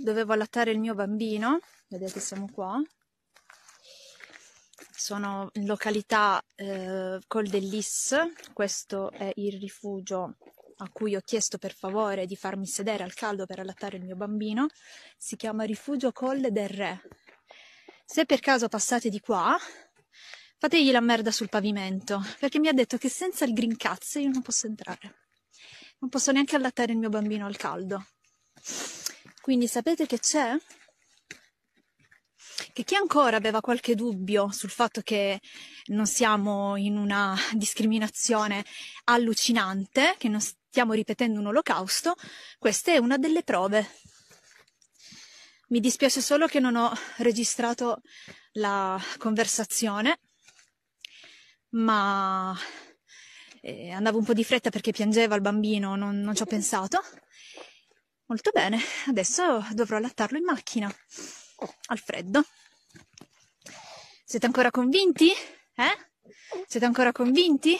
dovevo allattare il mio bambino, vedete siamo qua, sono in località eh, Col dell'Is, questo è il rifugio a cui ho chiesto per favore di farmi sedere al caldo per allattare il mio bambino, si chiama Rifugio Col del Re. Se per caso passate di qua, fategli la merda sul pavimento, perché mi ha detto che senza il grincazzo io non posso entrare. Non posso neanche allattare il mio bambino al caldo. Quindi sapete che c'è? Che chi ancora aveva qualche dubbio sul fatto che non siamo in una discriminazione allucinante, che non stiamo ripetendo un olocausto, questa è una delle prove. Mi dispiace solo che non ho registrato la conversazione, ma eh, andavo un po' di fretta perché piangeva il bambino, non, non ci ho pensato. Molto bene, adesso dovrò allattarlo in macchina, al freddo. Siete ancora convinti? Eh? Siete ancora convinti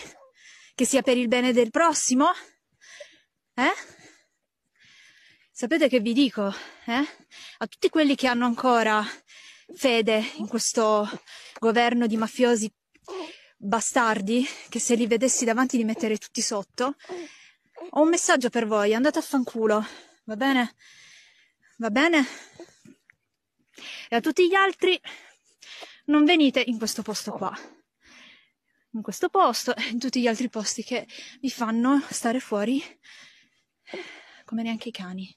che sia per il bene del prossimo? Eh? Sapete che vi dico? Eh? A tutti quelli che hanno ancora fede in questo governo di mafiosi bastardi, che se li vedessi davanti li metterei tutti sotto, ho un messaggio per voi, andate a fanculo. Va bene? Va bene? E a tutti gli altri, non venite in questo posto qua. In questo posto e in tutti gli altri posti che vi fanno stare fuori come neanche i cani.